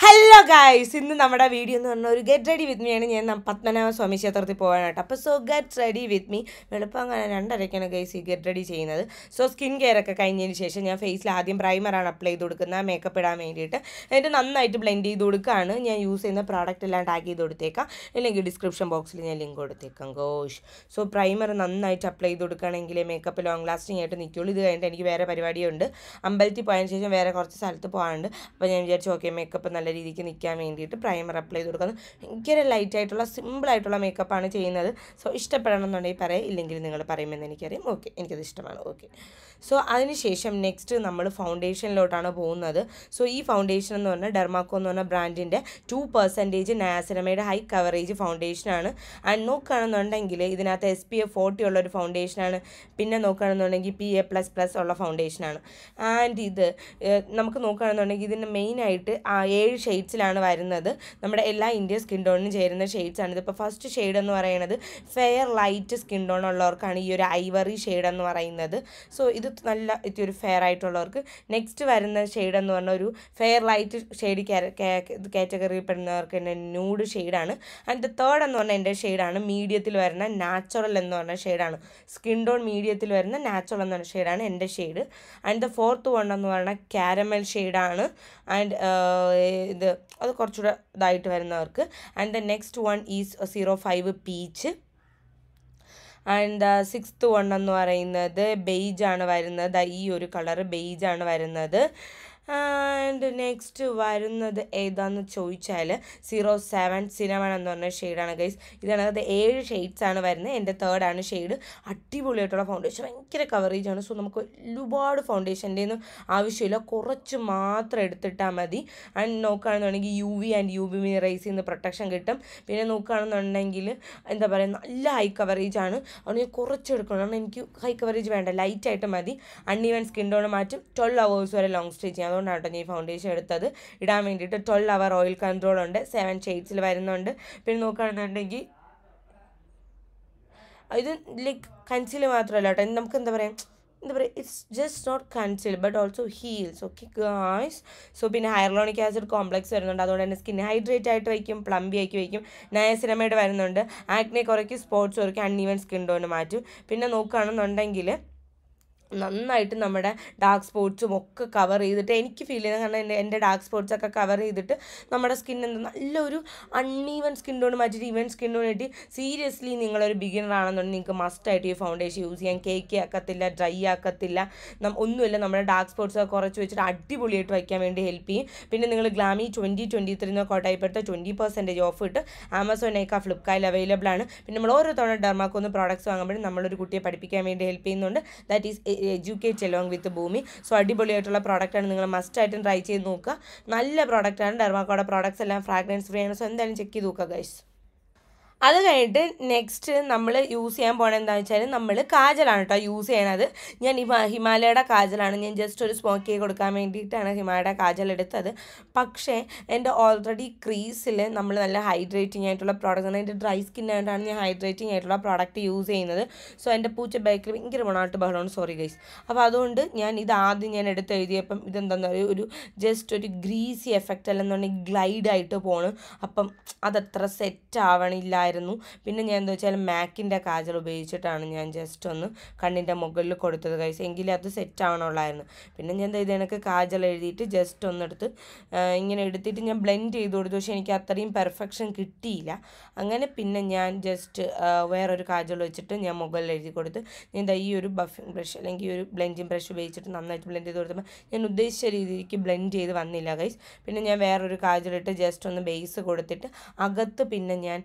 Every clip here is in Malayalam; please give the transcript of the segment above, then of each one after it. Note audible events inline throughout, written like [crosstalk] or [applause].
Hello ഹലോ ഗായ്സ് ഇന്ന് നമ്മുടെ വീഡിയോ എന്ന് പറഞ്ഞാൽ ഒരു ഗെറ്റ് റെഡി വിത്ത് മീയാണ് ഞാൻ പത്മനാഭ സ്വാമി ക്ഷേത്രത്തിൽ പോകാനായിട്ട് അപ്പോൾ so get ready with me എളുപ്പം അങ്ങനെ രണ്ടരയ്ക്കാണ് ഗൈസ് ഈ ഗെറ്റ് റെഡി ചെയ്യുന്നത് സോ സ്കിൻ കെയർ ഒക്കെ കഴിഞ്ഞതിന് ശേഷം ഞാൻ ഫേസിൽ ആദ്യം പ്രൈമറാണ് അപ്ലൈ ചെയ്ത് കൊടുക്കുന്നത് മേക്കപ്പ് ഇടാൻ വേണ്ടിയിട്ട് എന്നിട്ട് നന്നായിട്ട് ബ്ലെൻഡ് ചെയ്ത് കൊടുക്കുകയാണ് ഞാൻ യൂസ് ചെയ്യുന്ന പ്രോഡക്റ്റ് എല്ലാം ടാഗ് ചെയ്ത് കൊടുത്തേക്കാം ഇല്ലെങ്കിൽ ഡിസ്ക്രിപ്ഷൻ ബോക്സിൽ ഞാൻ ലിങ്ക് കൊടുത്തേക്കാം ഗോഷ് സോ പ്രൈമർ നന്നായിട്ട് അപ്ലൈ ചെയ്ത് കൊടുക്കുകയാണെങ്കിൽ മേക്കപ്പ് ലോങ് ലാസ്റ്റിംഗ് ആയിട്ട് നിൽക്കുള്ളൂ ഇത് കഴിഞ്ഞിട്ട് എനിക്ക് വേറെ പരിപാടിയുണ്ട് അമ്പലത്തിൽ പോയതിന് ശേഷം വേറെ കുറച്ച് സ്ഥലത്ത് പോകാനുണ്ട് അപ്പോൾ ഞാൻ വിചാരിച്ചു ഓക്കെ മേക്കപ്പ് നല്ല രീതിക്ക് നിൽക്കാൻ വേണ്ടിയിട്ട് പ്രൈമർ അപ്ലൈ ചെയ്ത് കൊടുക്കുന്നത് ഭയങ്കര ലൈറ്റായിട്ടുള്ള സിമ്പിളായിട്ടുള്ള മേക്കപ്പാണ് ചെയ്യുന്നത് സോ ഇഷ്ടപ്പെടണം എന്നുണ്ടെങ്കിൽ പറയാം ഇല്ലെങ്കിൽ നിങ്ങൾ പറയുമെന്ന് എനിക്കറിയാം ഓക്കെ എനിക്കത് ഇഷ്ടമാണ് ഓക്കെ സോ അതിനുശേഷം നെക്സ്റ്റ് നമ്മൾ ഫൗണ്ടേഷനിലോട്ടാണ് പോകുന്നത് സോ ഈ ഫൗണ്ടേഷൻ എന്ന് പറഞ്ഞാൽ ഡെർമാക്കോ എന്ന് പറഞ്ഞ ബ്രാൻഡിൻ്റെ ടു പെർസെൻറ്റേജ് നയാസിനമയുടെ ഹൈ കവറേജ് ഫൗണ്ടേഷനാണ് ആൻഡ് നോക്കുകയാണെന്നുണ്ടെങ്കിൽ ഇതിനകത്ത് എസ് പി എഫ് ഫോർട്ടി ഉള്ള ഒരു ഫൗണ്ടേഷനാണ് പിന്നെ നോക്കുകയാണെന്നുണ്ടെങ്കിൽ പി എ പ്ലസ് പ്ലസ് ഉള്ള ഫൗണ്ടേഷനാണ് ആൻഡ് ഇത് നമുക്ക് നോക്കുകയാണെന്നുണ്ടെങ്കിൽ ഇതിൻ്റെ മെയിനായിട്ട് ഏഴ് ഷെയ്ഡ്സിലാണ് വരുന്നത് നമ്മുടെ എല്ലാ ഇന്ത്യ സ്കിൻ ടോണിനും ചേരുന്ന ഷെയ്ഡ്സാണ് ഇതിപ്പോൾ ഫസ്റ്റ് ഷെയ്ഡ് എന്ന് പറയുന്നത് ഫെയർ ലൈറ്റ് സ്കിൻ ടോൺ ഉള്ളവർക്കാണ് ഈ ഒരു ഐവറി ഷെയ്ഡ് എന്ന് പറയുന്നത് സോ ഇത് നല്ല നല്ല ഒരു ഫെയർ ആയിട്ടുള്ളവർക്ക് നെക്സ്റ്റ് വരുന്ന ഷെയ്ഡ് എന്ന് പറഞ്ഞ ഒരു ഫെയർ ലൈറ്റ് ഷെയ്ഡ് കാറ്റഗറിയിൽ പെടുന്നവർക്ക് എൻ്റെ ന്യൂഡ് ഷെയ്ഡാണ് ആൻഡ് ദ തേർഡ് എന്ന് പറഞ്ഞ എൻ്റെ ഷെയ്ഡാണ് മീഡിയത്തിൽ വരുന്ന നാച്ചുറൽ എന്ന് പറഞ്ഞ ഷെയ്ഡാണ് സ്കിൻ ടോൺ മീഡിയത്തിൽ വരുന്ന നാച്ചുറൽ എന്ന് പറഞ്ഞ ഷെയ്ഡാണ് എൻ്റെ shade and the fourth one എന്ന് പറഞ്ഞ കാരമൽ ഷെയ്ഡാണ് ആൻഡ് ഇത് അത് കുറച്ചുകൂടെ ഇതായിട്ട് വരുന്നവർക്ക് and the next one is zero five peach and sixth one എന്ന് പറയുന്നത് ബെയ്ജാണ് വരുന്നത് ഈ ഒരു കളറ് ബെയ്ജാണ് വരുന്നത് ആൻഡ് നെക്സ്റ്റ് വരുന്നത് ഏതാന്ന് ചോദിച്ചാൽ സീറോ സെവൻ സിനിമ എന്ന് പറഞ്ഞ ഷെയ്ഡാണ് ഗൈസ് ഇതാണ് അത് ഏഴ് ഷെയ്ഡ്സ് ആണ് വരുന്നത് എൻ്റെ തേർഡ് ആണ് ഷെയ്ഡ് അടിപൊളിയായിട്ടുള്ള ഫൗണ്ടേഷൻ ഭയങ്കര കവറേജ് ആണ് സോ നമുക്ക് ഒരുപാട് ഫൗണ്ടേഷൻ്റെ ഒന്നും ആവശ്യമില്ല കുറച്ച് മാത്രം എടുത്തിട്ടാൽ മതി ആൻഡ് നോക്കുകയാണെന്നുണ്ടെങ്കിൽ U V and U B റേസിൽ നിന്ന് പ്രൊട്ടക്ഷൻ കിട്ടും പിന്നെ നോക്കുകയാണെന്നുണ്ടെങ്കിൽ എന്താ പറയുക നല്ല ഹൈ കവറേജ് ആണ് അതുകൊണ്ട് ഞാൻ കുറച്ച് എടുക്കണം കാരണം എനിക്ക് ഹൈ കവറേജ് വേണ്ട ലൈറ്റായിട്ട് മതി അൺ ഈവൻ സ്കിൻ ടോൺ മാറ്റും ട്വൽവ് അവേഴ്സ് വരെ ലോങ് സ്റ്റേ ചെയ്യാം അതുകൊണ്ടാണ് ഈ ഫൗണ്ടേഷൻ എടുത്തത് ഇടാൻ വേണ്ടിയിട്ട് ട്വൽവ് അവർ ഓയിൽ കൺട്രോൾ ഉണ്ട് സെവൻ ഷെയ്ഡ്സിൽ വരുന്നുണ്ട് പിന്നെ നോക്കുകയാണെന്നുണ്ടെങ്കിൽ ഇത് ലൈക്ക് കൺസീൽ മാത്രമല്ല കേട്ടോ നമുക്ക് എന്താ പറയുക എന്താ പറയുക it's just not conceal but also heals okay guys so പിന്നെ ഹൈറലോണിക് ആസിഡ് കോംപ്ലക്സ് വരുന്നുണ്ട് അതുകൊണ്ട് തന്നെ സ്കിൻ ഹൈഡ്രേറ്റ് ആയിട്ട് വയ്ക്കും പ്ലംബി ആക്കി വയ്ക്കും നയസിനമൈഡ് വരുന്നുണ്ട് ആക്നെ കുറയ്ക്കും സ്പോർട്സ് കുറയ്ക്കും ഈവൻ സ്കിൻ ടോൺ മാറ്റും പിന്നെ നോക്കുകയാണെന്നുണ്ടെങ്കിൽ നന്നായിട്ട് നമ്മുടെ ഡാർക്ക് സ്പോട്ട്സും ഒക്കെ കവർ ചെയ്തിട്ട് എനിക്ക് ഫീൽ ചെയ്യുന്നത് കാരണം എൻ്റെ എൻ്റെ ഡാർക്ക് സ്പോട്ട്സ് ഒക്കെ കവർ ചെയ്തിട്ട് നമ്മുടെ സ്കിൻ എന്താ നല്ലൊരു അൺഈവൻ സ്കിൻ ടോൺ മാറ്റിയിട്ട് ഈവൻ സ്കിൻ ടോൺ ആയിട്ട് സീരിയസ്ലി നിങ്ങളൊരു ബിഗിനർ ആണെന്നുണ്ടെങ്കിൽ നിങ്ങൾക്ക് മസ്റ്റായിട്ട് ഈ ഫൗണ്ടേഷൻ യൂസ് ചെയ്യാൻ കേക്ക് ആക്കത്തില്ല ഡ്രൈ ആക്കത്തില്ല ഒന്നുമില്ല നമ്മുടെ ഡാർക്ക് സ്പോട്ട്സ് ഒക്കെ കുറച്ച് വെച്ചിട്ട് അടിപൊളിയായിട്ട് വയ്ക്കാൻ വേണ്ടി ഹെൽപ്പ് ചെയ്യും പിന്നെ നിങ്ങൾ ഗ്ലാമി ട്വൻറ്റി ട്വൻറ്റി എന്നൊക്കെ ടൈപ്പെടുത്ത ട്വൻറ്റി പെർസെൻറ്റേജ് ഓഫ് ഇട്ട് ആമസോൺ ആ ഫ്ലിപ്കാർട്ടിൽ അവൈലബിൾ ആണ് പിന്നെ നമ്മൾ ഓരോ തവണ ഡെർമാക്കൊന്ന് പ്രോഡക്റ്റ്സ് വാങ്ങുമ്പോഴും നമ്മളൊരു കുട്ടിയെ പഠിപ്പിക്കാൻ വേണ്ടി ഹെൽപ്പ് ചെയ്യുന്നുണ്ട് that is educate along with Bhumi so അടിപൊളിയായിട്ടുള്ള പ്രോഡക്റ്റാണ് നിങ്ങൾ മസ്റ്റായിട്ടും ട്രൈ ചെയ്ത് നോക്കുക നല്ല പ്രോഡക്റ്റാണ് ഡെർമാക്കോടെ പ്രോഡക്ട്സ് എല്ലാം ഫ്രാഗ്രൻസ് ഫ്രീ ആണ് സോ എന്തായാലും ചെക്ക് ചെയ്ത് നോക്കുക ഗൈസ് അത് കഴിഞ്ഞിട്ട് നെക്സ്റ്റ് നമ്മൾ യൂസ് ചെയ്യാൻ പോകണത് എന്താണെന്ന് വെച്ചാൽ നമ്മൾ കാജലാണ് കേട്ടോ യൂസ് ചെയ്യണത് ഞാൻ ഹിമ ഹിമാലയയുടെ കാജലാണ് ഞാൻ ജസ്റ്റ് ഒരു സ്മോക്കി കൊടുക്കാൻ വേണ്ടിയിട്ടാണ് ഹിമാലയയുടെ കാജൽ എടുത്തത് പക്ഷേ എൻ്റെ ഓൾറെഡി ക്രീസിൽ നമ്മൾ നല്ല ഹൈഡ്രേറ്റിംഗ് ആയിട്ടുള്ള പ്രോഡക്റ്റ് എൻ്റെ ഡ്രൈ സ്കിൻ ആയിട്ടാണ് ഞാൻ ഹൈഡ്രേറ്റിംഗ് ആയിട്ടുള്ള പ്രോഡക്റ്റ് യൂസ് ചെയ്യുന്നത് സോ എൻ്റെ പൂച്ച ബൈക്കിൽ ഭയങ്കര മണമായിട്ട് ബഹളമാണ് സോറി ഗൈസ് അപ്പോൾ അതുകൊണ്ട് ഞാൻ ഇത് ആദ്യം ഞാൻ എടുത്ത് എഴുതിയപ്പം ഇതെന്താണെന്ന് പറയുക ഒരു ജസ്റ്റ് ഒരു ഗ്രീസി എഫക്റ്റ് അല്ലെന്നുണ്ടെങ്കിൽ ഗ്ലൈഡായിട്ട് പോണു അപ്പം അതത്ര സെറ്റ് ആവണില്ല ഉണ്ടായിരുന്നു പിന്നെ ഞാൻ എന്താ വെച്ചാൽ മാക്കിൻ്റെ കാജൽ ഉപയോഗിച്ചിട്ടാണ് ഞാൻ ജസ്റ്റ് ഒന്ന് കണ്ണിൻ്റെ മുകളിൽ കൊടുത്തത് കഴിച്ചത് എങ്കിലും അത് സെറ്റ് ആവണമുള്ളായിരുന്നു പിന്നെ ഞാൻ എന്താ എനിക്ക് കാജൽ എഴുതിയിട്ട് ജസ്റ്റ് ഒന്നെടുത്ത് ഇങ്ങനെ എടുത്തിട്ട് ഞാൻ ബ്ലെൻഡ് ചെയ്ത് കൊടുത്തു പക്ഷേ എനിക്ക് അത്രയും പെർഫെക്ഷൻ കിട്ടിയില്ല അങ്ങനെ പിന്നെ ഞാൻ ജസ്റ്റ് വേറൊരു കാജൽ വെച്ചിട്ട് ഞാൻ മുകളിൽ എഴുതി കൊടുത്ത് ഞാൻ എന്താ ഈ ഒരു ബഫിംഗ് ബ്രഷ് അല്ലെങ്കിൽ ഈ ഒരു ബ്ലെൻഡിങ് ബ്രഷ് ഉപയോഗിച്ചിട്ട് നന്നായിട്ട് ബ്ലെൻഡ് ചെയ്ത് കൊടുത്തപ്പോൾ ഞാൻ ഉദ്ദേശിച്ച രീതിക്ക് ബ്ലെൻഡ് ചെയ്ത് വന്നില്ല ഗൈസ് പിന്നെ ഞാൻ വേറൊരു കാജലിട്ട് ജസ്റ്റ് ഒന്ന് ബേസ് കൊടുത്തിട്ട് അകത്ത് പിന്നെ ഞാൻ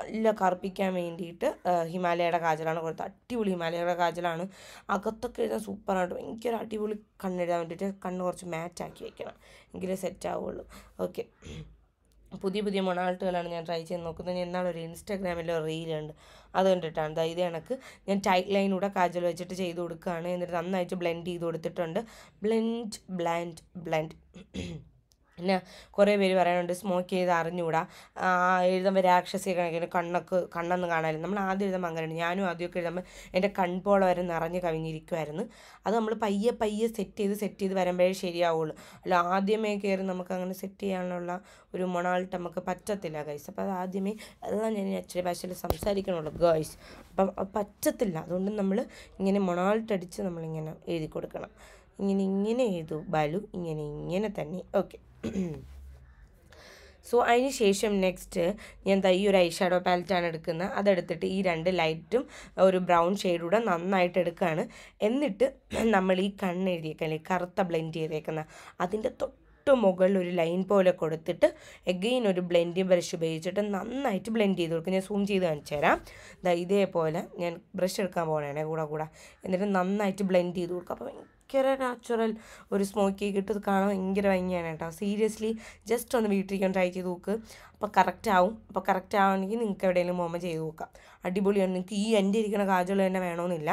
നല്ല കറുപ്പിക്കാൻ വേണ്ടിയിട്ട് ഹിമാലയയുടെ കാജലാണ് കൊടുത്തത് അടിപൊളി ഹിമാലയയുടെ കാജലാണ് അകത്തൊക്കെ എഴുതാൻ സൂപ്പറായിട്ട് ഭയങ്കര അടിപൊളി കണ്ണെഴുതാൻ വേണ്ടിയിട്ട് കണ്ണ് കുറച്ച് മാറ്റാക്കി വെക്കണം എങ്കിലേ സെറ്റ് ആവുള്ളൂ ഓക്കെ പുതിയ പുതിയ മൊണാൾട്ടുകളാണ് ഞാൻ ട്രൈ ചെയ്ത് നോക്കുന്നത് ഞാൻ ഒരു ഇൻസ്റ്റാഗ്രാമിലോ റീലുണ്ട് അത് കണ്ടിട്ടാണ് ഇത് കണക്ക് ഞാൻ ടൈറ്റ് ലൈനൂടെ കാജൽ വെച്ചിട്ട് ചെയ്ത് കൊടുക്കുകയാണ് എന്നിട്ട് നന്നായിട്ട് ബ്ലെൻഡ് ചെയ്ത് കൊടുത്തിട്ടുണ്ട് ബ്ലെൻഡ് ബ്ലാൻഡ് ബ്ലെൻഡ് പിന്നെ കുറേ പേര് പറയാനുണ്ട് സ്മോക്ക് ചെയ്ത് അറിഞ്ഞുകൂടാ എഴുതുമ്പോൾ രാക്ഷസിയെ കണക്കിന് കണ്ണൊക്കെ കണ്ണൊന്നും കാണാനില്ല നമ്മൾ ആദ്യം എഴുതുമ്പോൾ അങ്ങനെയാണ് ഞാനും ആദ്യമൊക്കെ എഴുതുമ്പോൾ എൻ്റെ കൺപോള വരെ നിറഞ്ഞ് കവിഞ്ഞിരിക്കുമായിരുന്നു അത് നമ്മൾ പയ്യെ പയ്യെ സെറ്റ് ചെയ്ത് സെറ്റ് ചെയ്ത് വരുമ്പോഴേ ശരിയാവുള്ളൂ അല്ല ആദ്യമേ കയറി നമുക്ക് അങ്ങനെ സെറ്റ് ചെയ്യാനുള്ള ഒരു മൊണാൾട്ട് നമുക്ക് പറ്റത്തില്ല ഗൈസ് അപ്പോൾ അത് ആദ്യമേ എല്ലാം ഞാൻ അച്ചടി ഭാഷയിൽ സംസാരിക്കണുള്ളൂ ഗേൾസ് അപ്പം പറ്റത്തില്ല അതുകൊണ്ട് നമ്മൾ ഇങ്ങനെ മൊണാൾട്ട് അടിച്ച് നമ്മളിങ്ങനെ എഴുതി കൊടുക്കണം ഇങ്ങനെ ഇങ്ങനെ എഴുതൂ ബലു ഇങ്ങനെ ഇങ്ങനെ തന്നെ ഓക്കെ സോ [clears throat] അതിന് ശേഷം നെക്സ്റ്റ് ഞാൻ ദാ ഈ ഒരു ഐ ഷാഡോ പാലറ്റാണ് എടുക്കുന്നത് അതെടുത്തിട്ട് ഈ രണ്ട് ലൈറ്റും ഒരു ബ്രൗൺ ഷെയ്ഡൂടെ നന്നായിട്ട് എടുക്കുകയാണ് എന്നിട്ട് നമ്മൾ ഈ കണ്ണെഴുതിയേക്കല്ലേ കറുത്ത ബ്ലെൻഡ് ചെയ്തേക്കുന്ന അതിൻ്റെ തൊട്ട് മുകളിൽ ഒരു ലൈൻ പോലെ കൊടുത്തിട്ട് എഗെയിൻ ഒരു ബ്ലെൻഡിങ് ബ്രഷ് ഉപയോഗിച്ചിട്ട് നന്നായിട്ട് ബ്ലെൻഡ് ചെയ്ത് കൊടുക്കും ഞാൻ സൂം ചെയ്ത് കാണിച്ചു തരാം ഇതേപോലെ ഞാൻ ബ്രഷ് എടുക്കാൻ പോകണേ കൂടെ കൂടെ എന്നിട്ട് നന്നായിട്ട് ബ്ലെൻഡ് ചെയ്ത് കൊടുക്കും അപ്പോൾ ഭയങ്കര നാച്ചുറൽ ഒരു സ്മോക്കി കിട്ടും കാണാൻ ഭയങ്കര ഭംഗിയാണ് കേട്ടോ സീരിയസ്ലി ജസ്റ്റ് ഒന്ന് വീട്ടിലേക്ക് ട്രൈ ചെയ്ത് നോക്ക് അപ്പോൾ കറക്റ്റ് ആവും അപ്പോൾ കറക്റ്റ് ആവുകയാണെങ്കിൽ നിങ്ങൾക്ക് എവിടെയെങ്കിലും മോമ ചെയ്ത് നോക്കാം അടിപൊളിയാണ് നിങ്ങൾക്ക് ഈ എൻ്റെ ഇരിക്കുന്ന കാജൽ തന്നെ വേണമെന്നില്ല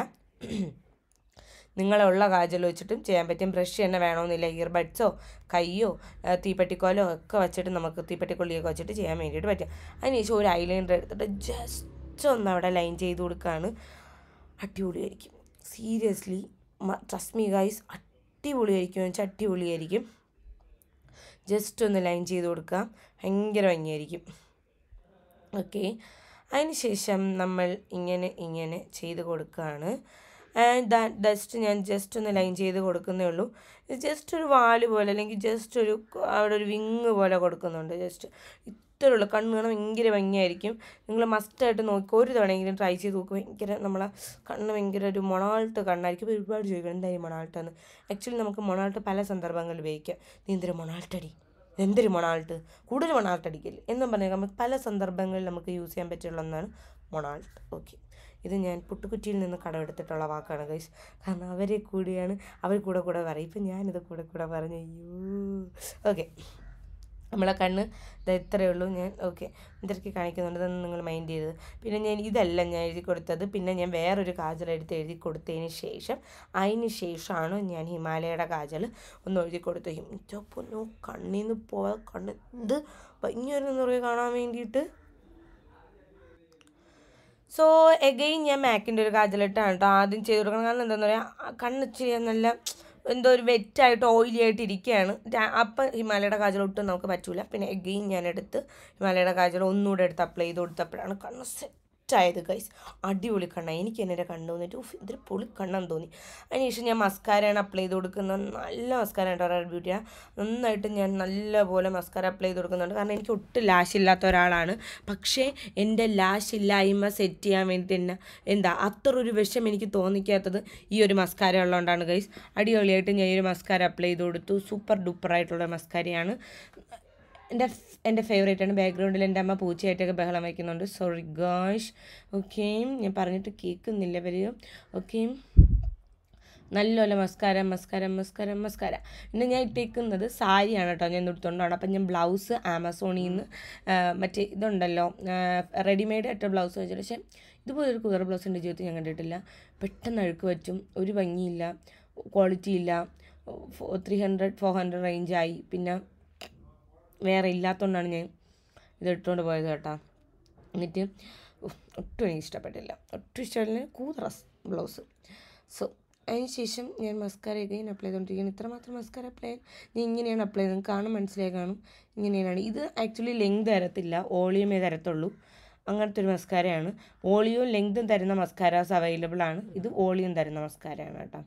നിങ്ങളുള്ള കാജൽ വെച്ചിട്ടും ചെയ്യാൻ പറ്റും ബ്രഷ് തന്നെ വേണമെന്നില്ല ഇയർബഡ്സോ കയ്യോ തീപ്പെട്ടിക്കോലോ ഒക്കെ വെച്ചിട്ട് നമുക്ക് തീപ്പെട്ടിക്കൊള്ളിയൊക്കെ വെച്ചിട്ട് ചെയ്യാൻ വേണ്ടിയിട്ട് പറ്റും അതിനുശേഷം ഒരു ഐ ലൈനർ എടുത്തിട്ട് ജസ്റ്റ് ഒന്ന് അവിടെ ലൈൻ ചെയ്ത് കൊടുക്കുകയാണ് അടിപൊളിയായിരിക്കും സീരിയസ്ലി ട്രസ്റ്റ് മീ ഗൈസ് അടിപൊളിയായിരിക്കും വെച്ചാൽ അടിപൊളിയായിരിക്കും ജസ്റ്റ് ഒന്ന് ലൈൻ ചെയ്ത് കൊടുക്കുക ഭയങ്കര ഭംഗിയായിരിക്കും ഓക്കെ ശേഷം നമ്മൾ ഇങ്ങനെ ഇങ്ങനെ ചെയ്ത് കൊടുക്കുകയാണ് ജസ്റ്റ് ഞാൻ ജസ്റ്റ് ഒന്ന് ലൈൻ ചെയ്ത് കൊടുക്കുന്നേ ഉള്ളൂ ജസ്റ്റ് ഒരു വാല് പോലെ അല്ലെങ്കിൽ ജസ്റ്റ് ഒരു അവിടെ ഒരു വിങ് പോലെ കൊടുക്കുന്നുണ്ട് ജസ്റ്റ് മസ്റ്റേ കണ്ണ് കാണാൻ ഭയങ്കര ഭംഗിയായിരിക്കും നിങ്ങൾ മസ്റ്റായിട്ട് നോക്കി ഒരു തവണയെങ്കിലും ട്രൈ ചെയ്ത് നോക്കും ഭയങ്കര നമ്മളെ കണ്ണ് ഭയങ്കര ഒരു മൊണാൾട്ട് കണ്ണായിരിക്കും ഒരുപാട് ചോദിക്കണം എന്തായി മൊണാൾട്ടെന്ന് ആക്ച്വലി നമുക്ക് മൊണാൾട്ട് പല സന്ദർഭങ്ങളിൽ ഉപയോഗിക്കാം നീ എന്തൊരു മൊണാൾട്ടടി എന്തൊരു മൊണാൾട്ട് കൂടുതൽ മൊണാൾട്ട് അടിക്കല് എന്നും പറഞ്ഞാൽ നമുക്ക് പല സന്ദർഭങ്ങളിൽ നമുക്ക് യൂസ് ചെയ്യാൻ പറ്റുള്ള ഒന്നാണ് മൊണാൾട്ട് ഓക്കെ ഇത് ഞാൻ പുട്ടുകുറ്റിയിൽ നിന്ന് കടമെടുത്തിട്ടുള്ള വാക്കാണ് കൈസ് കാരണം അവരെ കൂടിയാണ് അവർ കൂടെ കൂടെ പറയും ഇപ്പം ഞാനിത് കൂടെ കൂടെ പറഞ്ഞു അയ്യോ ഓക്കെ നമ്മളെ കണ്ണ് ഇത്രയേ ഉള്ളൂ ഞാൻ ഓക്കെ ഇത്രയ്ക്ക് കാണിക്കുന്നുണ്ട് അതൊന്നും നിങ്ങൾ മൈൻഡ് ചെയ്തത് പിന്നെ ഞാൻ ഇതല്ല ഞാൻ എഴുതി കൊടുത്തത് പിന്നെ ഞാൻ വേറൊരു കാജൽ എടുത്ത് എഴുതി കൊടുത്തതിന് ശേഷം അതിന് ശേഷമാണ് ഞാൻ ഹിമാലയയുടെ കാജൽ ഒന്ന് എഴുതി കൊടുത്തു ഹിമിച്ചോ കണ്ണിൽ നിന്ന് പോയ കണ്ണ് ഇത് ഭയങ്കര നിറയെ കാണാൻ വേണ്ടിയിട്ട് സോ എഗെയിൻ ഞാൻ മാക്കിൻ്റെ ഒരു കാജലിട്ടാണ് കേട്ടോ ആദ്യം ചെയ്ത് കൊടുക്കണം കാരണം എന്താണെന്ന് പറയുക കണ്ണിച്ചിരി നല്ല എന്തോ ഒരു വെറ്റായിട്ട് ഓയിലി ആയിട്ട് ഇരിക്കുകയാണ് അപ്പം ഹിമാലയുടെ കാജൽ ഒട്ടും നമുക്ക് പറ്റില്ല പിന്നെ എഗെയിൻ ഞാൻ എടുത്ത് ഹിമാലയുടെ കാജൽ ഒന്നുകൂടെ എടുത്ത് അപ്ലൈ ചെയ്ത് കൊടുത്തപ്പോഴാണ് കണ്ണ് സെറ്റായത് ഗൈസ് അടിപൊളി കണ്ണ എനിക്ക് എന്നെ എൻ്റെ കണ്ണ് തോന്നിയിട്ട് ഉഫ് ഇതിൽ പൊളി കണ്ണെന്ന് തോന്നി അതിനുശേഷം ഞാൻ മസ്കാരയാണ് അപ്ലൈ ചെയ്ത് കൊടുക്കുന്നത് നല്ല മസ്കാരയാണ് റയൽ ബ്യൂട്ടിയാണ് നന്നായിട്ട് ഞാൻ നല്ലപോലെ മസ്കാര അപ്ലൈ ചെയ്ത് കൊടുക്കുന്നുണ്ട് കാരണം എനിക്ക് ഒട്ടും ലാഷ് ഇല്ലാത്ത ഒരാളാണ് പക്ഷേ എൻ്റെ ലാഷ് ഇല്ലായ്മ സെറ്റ് ചെയ്യാൻ വേണ്ടി തന്നെ എന്താ അത്ര ഒരു വിഷം എനിക്ക് തോന്നിക്കാത്തത് ഈ ഒരു മസ്കാര ഉള്ളതുകൊണ്ടാണ് ഗൈസ് അടിപൊളിയായിട്ട് ഞാൻ ഈ ഒരു മസ്കാര അപ്ലൈ ചെയ്ത് കൊടുത്തു സൂപ്പർ ഡൂപ്പർ ആയിട്ടുള്ള മസ്കാരയാണ് എൻ്റെ എൻ്റെ ഫേവറേറ്റ് ആണ് ബാക്ക്ഗ്രൗണ്ടിൽ എൻ്റെ അമ്മ പൂച്ചയായിട്ടൊക്കെ ബഹളം വയ്ക്കുന്നുണ്ട് സോറി ഗാഷ് ഓക്കെ ഞാൻ പറഞ്ഞിട്ട് കേൾക്കുന്നില്ല വരും ഓക്കെ നല്ലപോലെ മസ്കാരം മസ്കാരം മസ്കാരം മസ്കാര പിന്നെ ഞാൻ ഇട്ടേക്കുന്നത് സാരിയാണ് കേട്ടോ ഞാൻ എടുത്തുകൊണ്ടാണ് അപ്പം ഞാൻ ബ്ലൗസ് ആമസോണിൽ നിന്ന് മറ്റേ ഇതുണ്ടല്ലോ റെഡിമെയ്ഡ് ആയിട്ട് ബ്ലൗസ് വെച്ചിട്ട് പക്ഷേ ഇതുപോലൊരു കുതിർ ബ്ലൗസ് എൻ്റെ ജീവിതത്തിൽ ഞാൻ കണ്ടിട്ടില്ല പെട്ടെന്ന് അഴുക്ക് പറ്റും ഒരു ഭംഗിയില്ല ക്വാളിറ്റി ഇല്ല ത്രീ ഹൺഡ്രഡ് ഫോർ ഹൺഡ്രഡ് റേഞ്ചായി പിന്നെ വേറെ ഇല്ലാത്തതുകൊണ്ടാണ് ഞാൻ ഇത് ഇട്ടുകൊണ്ട് പോയത് കേട്ടോ എന്നിട്ട് ഒട്ടും എനിക്ക് ഇഷ്ടപ്പെട്ടില്ല ഒട്ടും ഇഷ്ടപ്പെട്ടില്ല കൂതറ ബ്ലൗസ് സോ അതിനുശേഷം ഞാൻ മസ്കാര ഞാൻ അപ്ലൈ ചെയ്തുകൊണ്ടിരിക്കുകയാണ് ഇത്രമാത്രം മസ്കാര അപ്ലൈ ഞാൻ ഇങ്ങനെയാണ് അപ്ലൈ ചെയ്തത് കാണാൻ മനസ്സിലായി കാണും ഇങ്ങനെയാണ് ഇത് ആക്ച്വലി ലെങ്ത് തരത്തില്ല ഓളിയമേ തരത്തുള്ളൂ അങ്ങനത്തെ ഒരു മസ്കാരയാണ് ഓളിയോ ലെങ്തും തരുന്ന മസ്കാരാസ് അവൈലബിൾ ആണ് ഇത് ഓളിയും തരുന്ന മസ്കാരയാണ് കേട്ടോ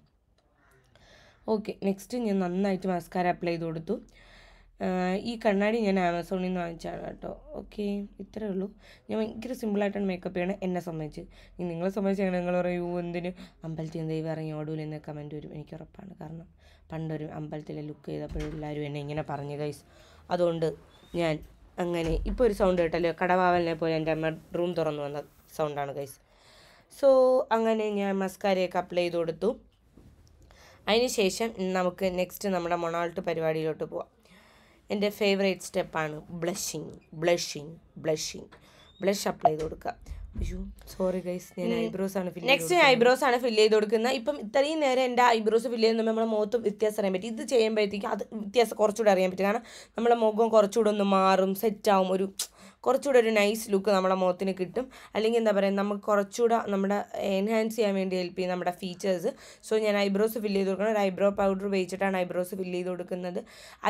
ഓക്കെ നെക്സ്റ്റ് ഞാൻ നന്നായിട്ട് മസ്കാര അപ്ലൈ ചെയ്ത് കൊടുത്തു ഈ കണ്ണാടി ഞാൻ ആമസോണിൽ നിന്ന് വാങ്ങിച്ചാണ് കേട്ടോ ഓക്കെ ഇത്രേ ഉള്ളൂ ഞാൻ ഭയങ്കര സിമ്പിളായിട്ടാണ് മേക്കപ്പ് ചെയ്യണത് എന്നെ സംബന്ധിച്ച് ഇനി നിങ്ങളെ സംബന്ധിച്ച് അങ്ങനെ നിങ്ങൾ പറയൂ എന്തിന് അമ്പലത്തിൽ എന്ത് ദൈവം ഇറങ്ങി ഓടൂല എന്ന കമൻറ്റ് വരും എനിക്ക് ഉറപ്പാണ് കാരണം പണ്ടൊരു അമ്പലത്തിലെ ലുക്ക് ചെയ്തപ്പോഴും എല്ലാവരും എന്നെ ഇങ്ങനെ പറഞ്ഞു ഗൈസ് അതുകൊണ്ട് ഞാൻ അങ്ങനെ ഇപ്പോൾ ഒരു സൗണ്ട് കേട്ടല്ലോ കടവാവലിനെ പോലെ എൻ്റെ അമ്മ റൂം തുറന്നു വന്ന സൗണ്ടാണ് ഗൈസ് സോ അങ്ങനെ ഞാൻ മസ്കാരയൊക്കെ അപ്ലൈ ചെയ്ത് കൊടുത്തു അതിനുശേഷം നമുക്ക് നെക്സ്റ്റ് നമ്മുടെ മൊണാൾട്ട് പരിപാടിയിലോട്ട് പോവാം എൻ്റെ ഫേവറേറ്റ് സ്റ്റെപ്പാണ് blushing blushing blushing blush apply ചെയ്ത് കൊടുക്കുക അയ്യോ സോറി ഗൈസ് ഞാൻ ഐബ്രോസ് ആണ് ഫില്ല് നെക്സ്റ്റ് ഞാൻ ഐബ്രോസ് ആണ് ഫില്ല് ചെയ്ത് കൊടുക്കുന്നത് ഇപ്പം ഇത്രയും നേരം എൻ്റെ ഐബ്രോസ് ഫില്ല് ചെയ്യുമ്പോൾ നമ്മുടെ മുഖത്ത് വ്യത്യാസം അറിയാൻ പറ്റും ഇത് ചെയ്യുമ്പോഴത്തേക്കും അത് വ്യത്യാസം കുറച്ചുകൂടെ അറിയാൻ പറ്റും കാരണം നമ്മുടെ മുഖം കുറച്ചുകൂടെ ഒന്ന് മാറും സെറ്റാവും ഒരു കുറച്ചുകൂടെ ഒരു നൈസ് ലുക്ക് നമ്മുടെ മുഖത്തിന് കിട്ടും അല്ലെങ്കിൽ എന്താ പറയുക നമുക്ക് കുറച്ചുകൂടെ നമ്മുടെ എൻഹാൻസ് ചെയ്യാൻ വേണ്ടി ഹെൽപ്പ് ചെയ്യും നമ്മുടെ ഫീച്ചേഴ്സ് സോ ഞാൻ ഐബ്രോസ് ഫില്ല് ചെയ്ത് കൊടുക്കണം ഒരു ഐബ്രോ പൗഡർ ഉപയോഗിച്ചിട്ടാണ് ഐബ്രോസ് ഫില്ല് ചെയ്ത് കൊടുക്കുന്നത്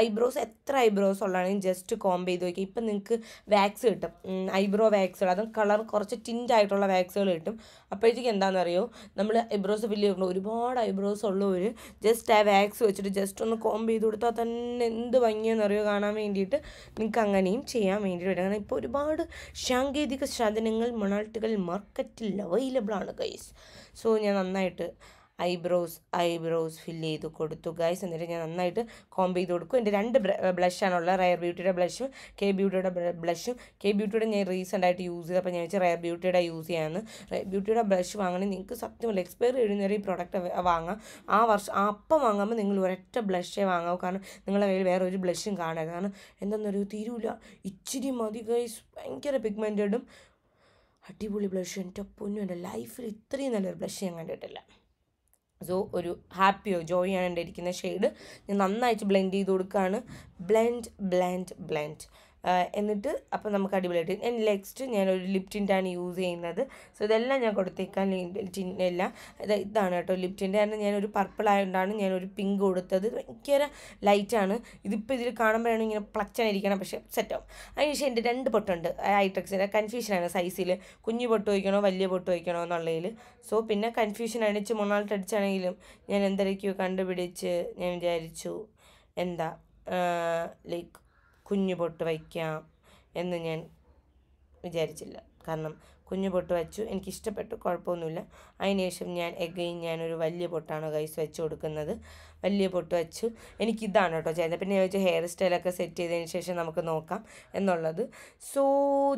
ഐബ്രോസ് എത്ര ഐബ്രോസ് ഉള്ളതാണെങ്കിൽ ജസ്റ്റ് കോംബ് ചെയ്ത് നോക്കി ഇപ്പം നിങ്ങൾക്ക് വാക്സ് കിട്ടും ഐബ്രോ വാക്സുകൾ അതും കളർ കുറച്ച് ടിൻറ്റ് ആയിട്ടുള്ള വാക്സുകൾ കിട്ടും അപ്പോഴത്തേക്ക് എന്താണെന്ന് എന്താണെന്നറിയോ നമ്മൾ ഐബ്രോസ് ഫില്ല് ചെയ്യണം ഒരുപാട് ഐബ്രോസ് ഉള്ളവർ ജസ്റ്റ് ആ വാക്സ് വെച്ചിട്ട് ജസ്റ്റ് ഒന്ന് കോംബ് ചെയ്ത് കൊടുത്താൽ തന്നെ എന്ത് ഭംഗിയെന്നറിയോ കാണാൻ വേണ്ടിയിട്ട് നിങ്ങൾക്ക് അങ്ങനെയും ചെയ്യാൻ വേണ്ടിയിട്ട് വരും കാരണം ഇപ്പോൾ ഒരുപാട് സാങ്കേതിക സാധനങ്ങൾ മണാൾട്ടുകൾ മാർക്കറ്റിൽ അവൈലബിൾ ആണ് ഗൈസ് സോ ഞാൻ നന്നായിട്ട് ഐബ്രോസ് ഐബ്രോസ് ഫില്ല് ചെയ്ത് കൊടുത്തു ഗൈസ് എന്നിട്ട് ഞാൻ നന്നായിട്ട് കോംബ് ചെയ്ത് കൊടുക്കും എൻ്റെ രണ്ട് ബ്ലഷാണുള്ളത് റയർ ബ്യൂട്ടിയുടെ ബ്ലഷും കെ ബ്യൂട്ടിയുടെ ബ്ലഷും കെ ബ്യൂട്ടിയുടെ ഞാൻ റീസെൻ്റായിട്ട് ആയിട്ട് യൂസ് ചെയ്ത് അപ്പോൾ ഞാൻ വെച്ചാൽ റയർ ബ്യൂട്ടിയുടെ യൂസ് ചെയ്യാമെന്ന് റയർ ബ്യൂട്ടിയുടെ ബ്ലഷ് വാങ്ങണമെങ്കിൽ നിങ്ങൾക്ക് സത്യമല്ല എക്സ്പയർ കഴിയുന്നവരെ ഈ പ്രോഡക്റ്റ് വാങ്ങാം ആ വർഷം അപ്പം വാങ്ങുമ്പോൾ നിങ്ങൾ ഒരൊറ്റ ബ്ലഷേ വാങ്ങാവൂ കാരണം നിങ്ങളുടെ കയ്യിൽ വേറെ ഒരു ബ്ലഷും കാണുക കാരണം എന്തെന്നൊരു തീരൂല ഇച്ചിരി മതി ഗൈസ് ഭയങ്കര പിഗ്മെൻറ്റഡും അടിപൊളി ബ്ലഷ് എൻ്റെ പൊന്നും എൻ്റെ ലൈഫിൽ ഇത്രയും നല്ലൊരു ബ്ലഷ് ഞാൻ കണ്ടിട്ടില്ല സോ ഒരു ഹാപ്പിയോ ജോയിയാണ് എൻ്റെ ഇരിക്കുന്ന ഷെയ്ഡ് ഞാൻ നന്നായിട്ട് ബ്ലെൻഡ് ചെയ്ത് കൊടുക്കുകയാണ് ബ്ലെൻഡ് ബ്ലെൻഡ് ബ്ലെൻഡ് എന്നിട്ട് അപ്പോൾ നമുക്ക് അടിപൊളിയായിട്ട് ഞാൻ നെക്സ്റ്റ് ഞാനൊരു ലിപ് ടിൻ്റാണ് യൂസ് ചെയ്യുന്നത് സോ ഇതെല്ലാം ഞാൻ കൊടുത്തേക്കാൻ ടിന്നെല്ലാം ഇതാണ് കേട്ടോ ലിപ് ടിൻ്റെ കാരണം ഞാനൊരു പർപ്പിൾ ആയതുകൊണ്ടാണ് ഞാനൊരു പിങ്ക് കൊടുത്തത് ഭയങ്കര ലൈറ്റാണ് ഇതിപ്പോൾ ഇതിൽ കാണുമ്പോഴാണ് ഇങ്ങനെ പ്ലച്ചാനിരിക്കണം പക്ഷേ സെറ്റാവും ശേഷം എൻ്റെ രണ്ട് പൊട്ടുണ്ട് ഐട്രക്സിൻ്റെ കൺഫ്യൂഷനാണ് സൈസിൽ കുഞ്ഞു പൊട്ട് വയ്ക്കണോ വലിയ പൊട്ട് വയ്ക്കണോ എന്നുള്ളതിൽ സോ പിന്നെ കൺഫ്യൂഷൻ അടിച്ച് മൂന്നാളത്തെ അടിച്ചാണെങ്കിലും ഞാൻ എന്തൊക്കെയോ കണ്ടുപിടിച്ച് ഞാൻ വിചാരിച്ചു എന്താ ലൈക്ക് കുഞ്ഞു പൊട്ട് വയ്ക്കാം എന്ന് ഞാൻ വിചാരിച്ചില്ല കാരണം കുഞ്ഞു പൊട്ട് വച്ചു എനിക്കിഷ്ടപ്പെട്ടു കുഴപ്പമൊന്നുമില്ല അതിനുശേഷം ഞാൻ എഗെയിൻ ഞാനൊരു വലിയ പൊട്ടാണ് കൈസ് വെച്ച് കൊടുക്കുന്നത് വലിയ പൊട്ട് വെച്ചു എനിക്കിതാണ് കേട്ടോ ചെയ്തത് പിന്നെ വെച്ച് ഹെയർ സ്റ്റൈലൊക്കെ സെറ്റ് ചെയ്തതിന് ശേഷം നമുക്ക് നോക്കാം എന്നുള്ളത് സോ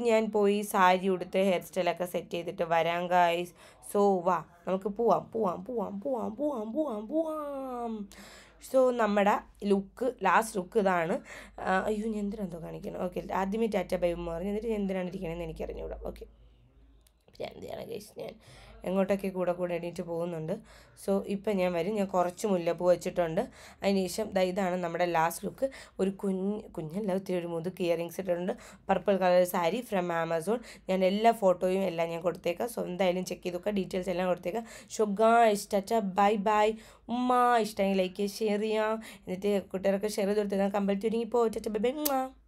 ഞാൻ പോയി സാരി ഉടുത്ത് ഹെയർ സ്റ്റൈലൊക്കെ സെറ്റ് ചെയ്തിട്ട് വരാം ഗൈസ് സോ വാ നമുക്ക് പോവാം പോവാം പോവാം പോവാം പോവാം പോവാം പോവാം സോ നമ്മുടെ ലുക്ക് ലാസ്റ്റ് ലുക്ക് ഇതാണ് അയ്യോ ഞാൻ എന്തോ കാണിക്കണം ഓക്കെ ആദ്യമേ ടാറ്റ ബൈബ് മാറി എന്നിട്ട് എന്തിനാണ് ഇരിക്കണമെന്ന് എനിക്കറിഞ്ഞുകൂടാം ഓക്കെ എന്തിനാണ് കേസ് ഞാൻ എങ്ങോട്ടൊക്കെ കൂടെ കൂടെ എണീറ്റ് പോകുന്നുണ്ട് സോ ഇപ്പം ഞാൻ വരും ഞാൻ കുറച്ച് മുല്ലപ്പൂ വെച്ചിട്ടുണ്ട് അതിനുശേഷം ഇതാണ് നമ്മുടെ ലാസ്റ്റ് ലുക്ക് ഒരു കുഞ്ഞ് കുഞ്ഞല്ല ഒത്തിരി ഒരു മുതുക്ക് ഇയറിങ്സ് ഇട്ടിട്ടുണ്ട് purple colour sari from Amazon ഞാൻ എല്ലാ ഫോട്ടോയും എല്ലാം ഞാൻ കൊടുത്തേക്കാം സോ എന്തായാലും ചെക്ക് ചെയ്ത് നോക്കാം ഡീറ്റെയിൽസ് എല്ലാം കൊടുത്തേക്കാം ഷോ ഇഷ്ടച്ച ബൈ ബൈ ഉമ്മ ഇഷ്ടമെങ്കിൽ ലൈക്ക് ഷെയർ ചെയ്യാം എന്നിട്ട് കുട്ടികൾക്ക് ഷെയർ ചെയ്ത് കൊടുത്തേക്കാം കമ്പൽ ചുരുങ്ങി പോയിട്ട് ബൈ ബൈ